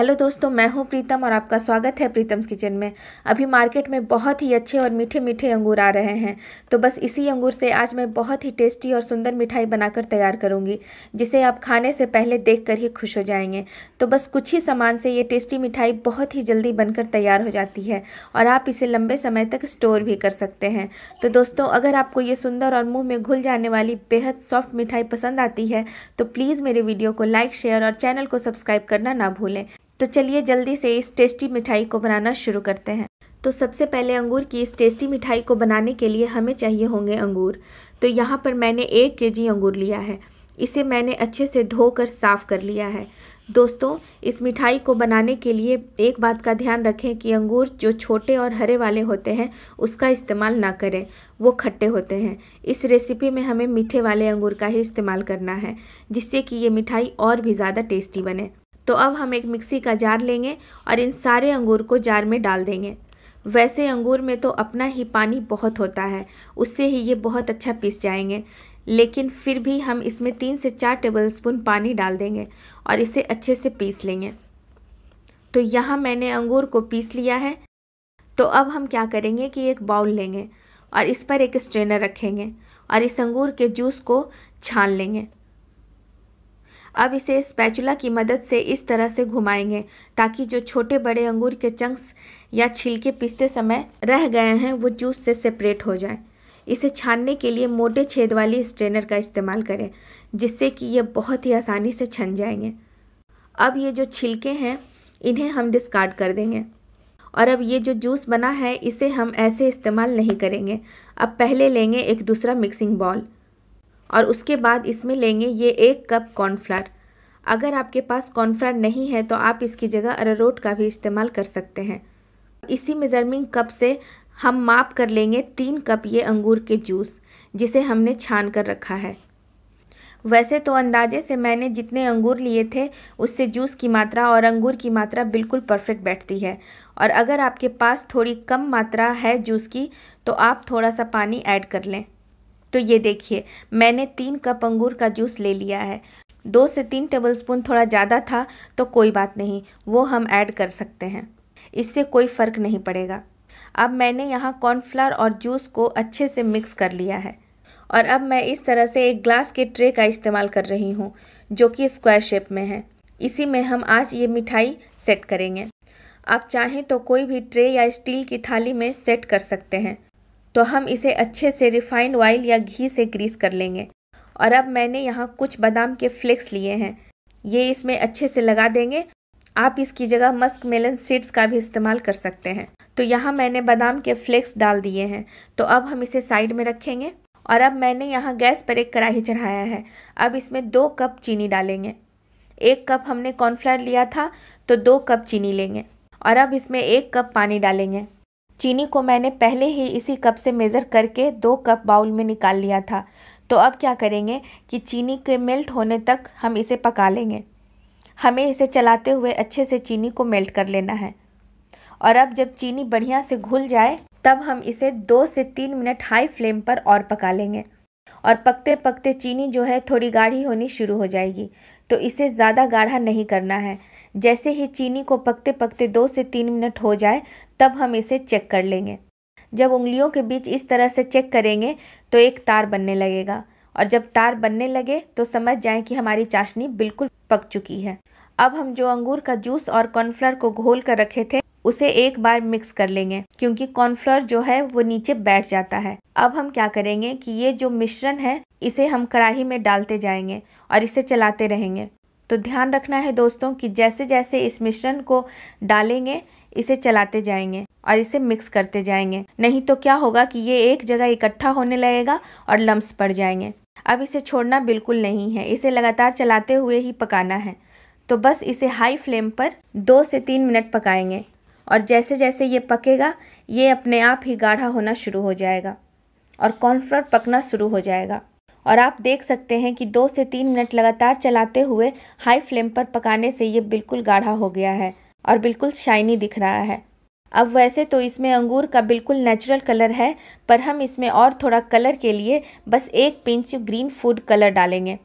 hello दोस्तों मैं हूं प्रीतम और आपका स्वागत है प्रीतम्स किचन में अभी मार्केट में बहुत ही अच्छे और मीठे मीठे अंगूर आ रहे हैं तो बस इसी अंगूर से आज मैं बहुत ही टेस्टी और सुंदर मिठाई बनाकर तैयार करूंगी जिसे आप खाने से पहले देखकर ही खुश हो जाएंगे तो बस कुछ ही सामान से ये टेस्टी मिठाई बहुत ही जल्दी बनकर तैयार हो जाती है और आप इसे लंबे समय तक स्टोर भी कर सकते हैं तो दोस्तों अगर आपको ये सुंदर और मुँह में घुल जाने वाली बेहद सॉफ्ट मिठाई पसंद आती है तो प्लीज़ मेरे वीडियो को लाइक शेयर और चैनल को सब्सक्राइब करना ना भूलें तो चलिए जल्दी से इस टेस्टी मिठाई को बनाना शुरू करते हैं तो सबसे पहले अंगूर की इस टेस्टी मिठाई को बनाने के लिए हमें चाहिए होंगे अंगूर तो यहाँ पर मैंने एक के जी अंगूर लिया है इसे मैंने अच्छे से धोकर साफ़ कर लिया है दोस्तों इस मिठाई को बनाने के लिए एक बात का ध्यान रखें कि अंगूर जो छोटे और हरे वाले होते हैं उसका इस्तेमाल ना करें वो खट्टे होते हैं इस रेसिपी में हमें मीठे वाले अंगूर का ही इस्तेमाल करना है जिससे कि ये मिठाई और भी ज़्यादा टेस्टी बने तो अब हम एक मिक्सी का जार लेंगे और इन सारे अंगूर को जार में डाल देंगे वैसे अंगूर में तो अपना ही पानी बहुत होता है उससे ही ये बहुत अच्छा पीस जाएंगे लेकिन फिर भी हम इसमें तीन से चार टेबलस्पून पानी डाल देंगे और इसे अच्छे से पीस लेंगे तो यहाँ मैंने अंगूर को पीस लिया है तो अब हम क्या करेंगे कि एक बाउल लेंगे और इस पर एक स्ट्रेनर रखेंगे और इस अंगूर के जूस को छान लेंगे अब इसे स्पैचुला की मदद से इस तरह से घुमाएंगे ताकि जो छोटे बड़े अंगूर के चंक्स या छिलके पीसते समय रह गए हैं वो जूस से सेपरेट हो जाए इसे छानने के लिए मोटे छेद वाली स्ट्रेनर का इस्तेमाल करें जिससे कि ये बहुत ही आसानी से छन जाएंगे अब ये जो छिलके हैं इन्हें हम डिस्कार्ड कर देंगे और अब ये जो जूस बना है इसे हम ऐसे इस्तेमाल नहीं करेंगे अब पहले लेंगे एक दूसरा मिक्सिंग बॉल और उसके बाद इसमें लेंगे ये एक कप कॉर्नफ्लावर अगर आपके पास कॉर्नफ्लावर नहीं है तो आप इसकी जगह अरारोट का भी इस्तेमाल कर सकते हैं इसी मेज़रमिंग कप से हम माप कर लेंगे तीन कप ये अंगूर के जूस जिसे हमने छान कर रखा है वैसे तो अंदाजे से मैंने जितने अंगूर लिए थे उससे जूस की मात्रा और अंगूर की मात्रा बिल्कुल परफेक्ट बैठती है और अगर आपके पास थोड़ी कम मात्रा है जूस की तो आप थोड़ा सा पानी ऐड कर लें तो ये देखिए मैंने तीन कप अंगूर का जूस ले लिया है दो से तीन टेबलस्पून थोड़ा ज़्यादा था तो कोई बात नहीं वो हम ऐड कर सकते हैं इससे कोई फ़र्क नहीं पड़ेगा अब मैंने यहाँ कॉर्नफ्लावर और जूस को अच्छे से मिक्स कर लिया है और अब मैं इस तरह से एक ग्लास के ट्रे का इस्तेमाल कर रही हूँ जो कि स्क्वायर शेप में है इसी में हम आज ये मिठाई सेट करेंगे आप चाहें तो कोई भी ट्रे या स्टील की थाली में सेट कर सकते हैं तो हम इसे अच्छे से रिफाइंड ऑयल या घी से ग्रीस कर लेंगे और अब मैंने यहाँ कुछ बादाम के फ्लेक्स लिए हैं ये इसमें अच्छे से लगा देंगे आप इसकी जगह मस्क मेलन सीड्स का भी इस्तेमाल कर सकते हैं तो यहाँ मैंने बादाम के फ्लेक्स डाल दिए हैं तो अब हम इसे साइड में रखेंगे और अब मैंने यहाँ गैस पर एक कढ़ाई चढ़ाया है अब इसमें दो कप चीनी डालेंगे एक कप हमने कॉर्नफ्लावर लिया था तो दो कप चीनी लेंगे और अब इसमें एक कप पानी डालेंगे चीनी को मैंने पहले ही इसी कप से मेज़र करके दो कप बाउल में निकाल लिया था तो अब क्या करेंगे कि चीनी के मेल्ट होने तक हम इसे पका लेंगे हमें इसे चलाते हुए अच्छे से चीनी को मेल्ट कर लेना है और अब जब चीनी बढ़िया से घुल जाए तब हम इसे दो से तीन मिनट हाई फ्लेम पर और पका लेंगे और पकते पकते चीनी जो है थोड़ी गाढ़ी होनी शुरू हो जाएगी तो इसे ज़्यादा गाढ़ा नहीं करना है जैसे ही चीनी को पकते पकते दो से तीन मिनट हो जाए तब हम इसे चेक कर लेंगे जब उंगलियों के बीच इस तरह से चेक करेंगे तो एक तार बनने लगेगा और जब तार बनने लगे तो समझ जाएं कि हमारी चाशनी बिल्कुल पक चुकी है अब हम जो अंगूर का जूस और कॉर्नफ्लोर को घोल कर रखे थे उसे एक बार मिक्स कर लेंगे क्योंकि कॉर्नफ्लोर जो है वो नीचे बैठ जाता है अब हम क्या करेंगे कि ये जो मिश्रण है इसे हम कड़ाही में डालते जाएंगे और इसे चलाते रहेंगे तो ध्यान रखना है दोस्तों कि जैसे जैसे इस मिश्रण को डालेंगे इसे चलाते जाएंगे और इसे मिक्स करते जाएंगे नहीं तो क्या होगा कि ये एक जगह इकट्ठा होने लगेगा और लम्ब पड़ जाएंगे अब इसे छोड़ना बिल्कुल नहीं है इसे लगातार चलाते हुए ही पकाना है तो बस इसे हाई फ्लेम पर दो से तीन मिनट पकाएंगे और जैसे जैसे ये पकेगा ये अपने आप ही गाढ़ा होना शुरू हो जाएगा और कॉर्नफ्लोर पकना शुरू हो जाएगा और आप देख सकते हैं कि दो से तीन मिनट लगातार चलाते हुए हाई फ्लेम पर पकाने से ये बिल्कुल गाढ़ा हो गया है और बिल्कुल शाइनी दिख रहा है अब वैसे तो इसमें अंगूर का बिल्कुल नेचुरल कलर है पर हम इसमें और थोड़ा कलर के लिए बस एक पिंच ग्रीन फूड कलर डालेंगे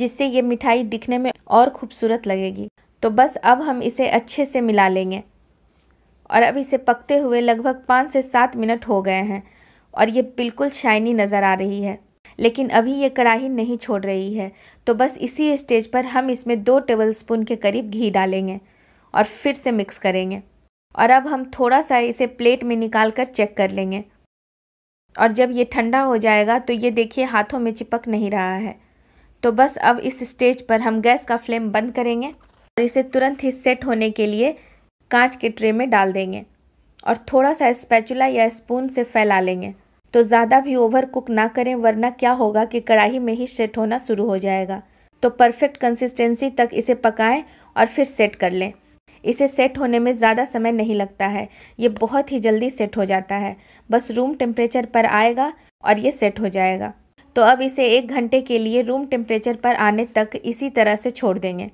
जिससे ये मिठाई दिखने में और खूबसूरत लगेगी तो बस अब हम इसे अच्छे से मिला लेंगे और अब इसे पकते हुए लगभग पाँच से सात मिनट हो गए हैं और ये बिल्कुल शाइनी नज़र आ रही है लेकिन अभी ये कढ़ाई नहीं छोड़ रही है तो बस इसी स्टेज पर हम इसमें दो स्पून के करीब घी डालेंगे और फिर से मिक्स करेंगे और अब हम थोड़ा सा इसे प्लेट में निकाल कर चेक कर लेंगे और जब ये ठंडा हो जाएगा तो ये देखिए हाथों में चिपक नहीं रहा है तो बस अब इस स्टेज पर हम गैस का फ्लेम बंद करेंगे और इसे तुरंत ही सेट होने के लिए कांच के ट्रे में डाल देंगे और थोड़ा सा स्पैचुला या स्पून से फैला लेंगे तो ज़्यादा भी ओवर कुक ना करें वरना क्या होगा कि कढ़ाई में ही सेट होना शुरू हो जाएगा तो परफेक्ट कंसिस्टेंसी तक इसे पकाएं और फिर सेट कर लें इसे सेट होने में ज़्यादा समय नहीं लगता है ये बहुत ही जल्दी सेट हो जाता है बस रूम टेम्परेचर पर आएगा और ये सेट हो जाएगा तो अब इसे एक घंटे के लिए रूम टेम्परेचर पर आने तक इसी तरह से छोड़ देंगे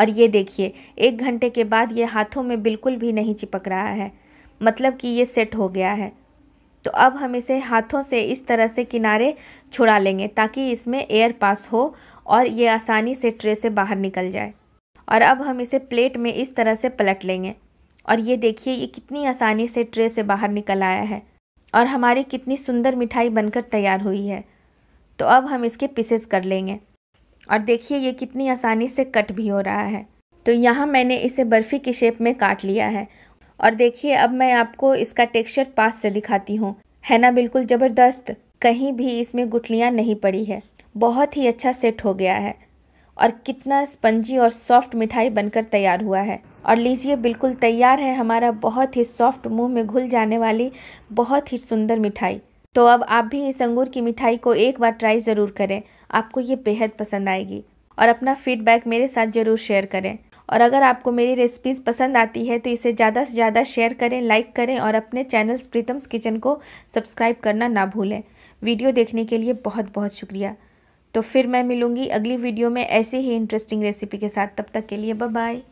और ये देखिए एक घंटे के बाद ये हाथों में बिल्कुल भी नहीं चिपक रहा है मतलब कि ये सेट हो गया है तो अब हम इसे हाथों से इस तरह से किनारे छुड़ा लेंगे ताकि इसमें एयर पास हो और ये आसानी से ट्रे से बाहर निकल जाए और अब हम इसे प्लेट में इस तरह से पलट लेंगे और ये देखिए ये कितनी आसानी से ट्रे से बाहर निकल आया है और हमारी कितनी सुंदर मिठाई बनकर तैयार हुई है तो अब हम इसके पीसेस कर लेंगे और देखिए ये कितनी आसानी से कट भी हो रहा है तो यहाँ मैंने इसे बर्फ़ी की शेप में काट लिया है और देखिए अब मैं आपको इसका टेक्सचर पास से दिखाती हूँ है ना बिल्कुल ज़बरदस्त कहीं भी इसमें गुठलियाँ नहीं पड़ी है बहुत ही अच्छा सेट हो गया है और कितना स्पंजी और सॉफ्ट मिठाई बनकर तैयार हुआ है और लीजिए बिल्कुल तैयार है हमारा बहुत ही सॉफ्ट मुंह में घुल जाने वाली बहुत ही सुंदर मिठाई तो अब आप भी इस अंगूर की मिठाई को एक बार ट्राई ज़रूर करें आपको ये बेहद पसंद आएगी और अपना फीडबैक मेरे साथ ज़रूर शेयर करें और अगर आपको मेरी रेसिपीज़ पसंद आती है तो इसे ज़्यादा से ज़्यादा शेयर करें लाइक करें और अपने चैनल प्रीतम्स किचन को सब्सक्राइब करना ना भूलें वीडियो देखने के लिए बहुत बहुत शुक्रिया तो फिर मैं मिलूँगी अगली वीडियो में ऐसे ही इंटरेस्टिंग रेसिपी के साथ तब तक के लिए बाय